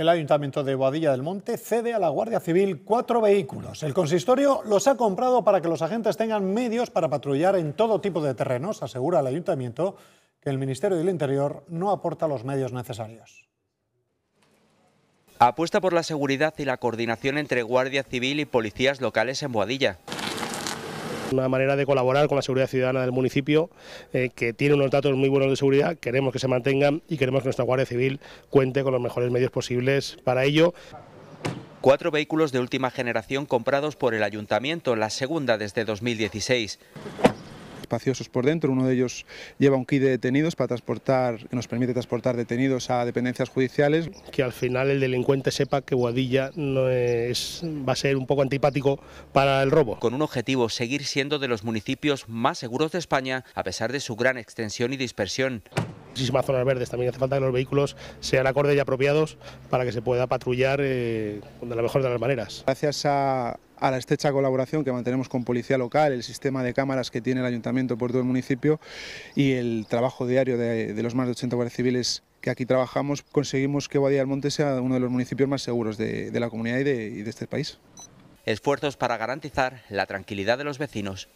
El Ayuntamiento de Boadilla del Monte cede a la Guardia Civil cuatro vehículos. El consistorio los ha comprado para que los agentes tengan medios para patrullar en todo tipo de terrenos, asegura el Ayuntamiento, que el Ministerio del Interior no aporta los medios necesarios. Apuesta por la seguridad y la coordinación entre Guardia Civil y policías locales en Boadilla. Una manera de colaborar con la seguridad ciudadana del municipio, eh, que tiene unos datos muy buenos de seguridad, queremos que se mantengan y queremos que nuestra Guardia Civil cuente con los mejores medios posibles para ello. Cuatro vehículos de última generación comprados por el ayuntamiento, la segunda desde 2016 espaciosos por dentro. Uno de ellos lleva un kit de detenidos para transportar, que nos permite transportar detenidos a dependencias judiciales. Que al final el delincuente sepa que Guadilla no va a ser un poco antipático para el robo. Con un objetivo, seguir siendo de los municipios más seguros de España, a pesar de su gran extensión y dispersión muchísimas zonas verdes. También hace falta que los vehículos sean acordes y apropiados para que se pueda patrullar eh, de la mejor de las maneras. Gracias a, la estrecha colaboración que mantenemos con Policía Local, el sistema de cámaras que tiene el Ayuntamiento por todo el municipio y el trabajo diario de, los más de 80 guardias civiles que aquí trabajamos, conseguimos que Guadilla del Monte sea uno de los municipios más seguros de, la comunidad y de este país. Esfuerzos para garantizar la tranquilidad de los vecinos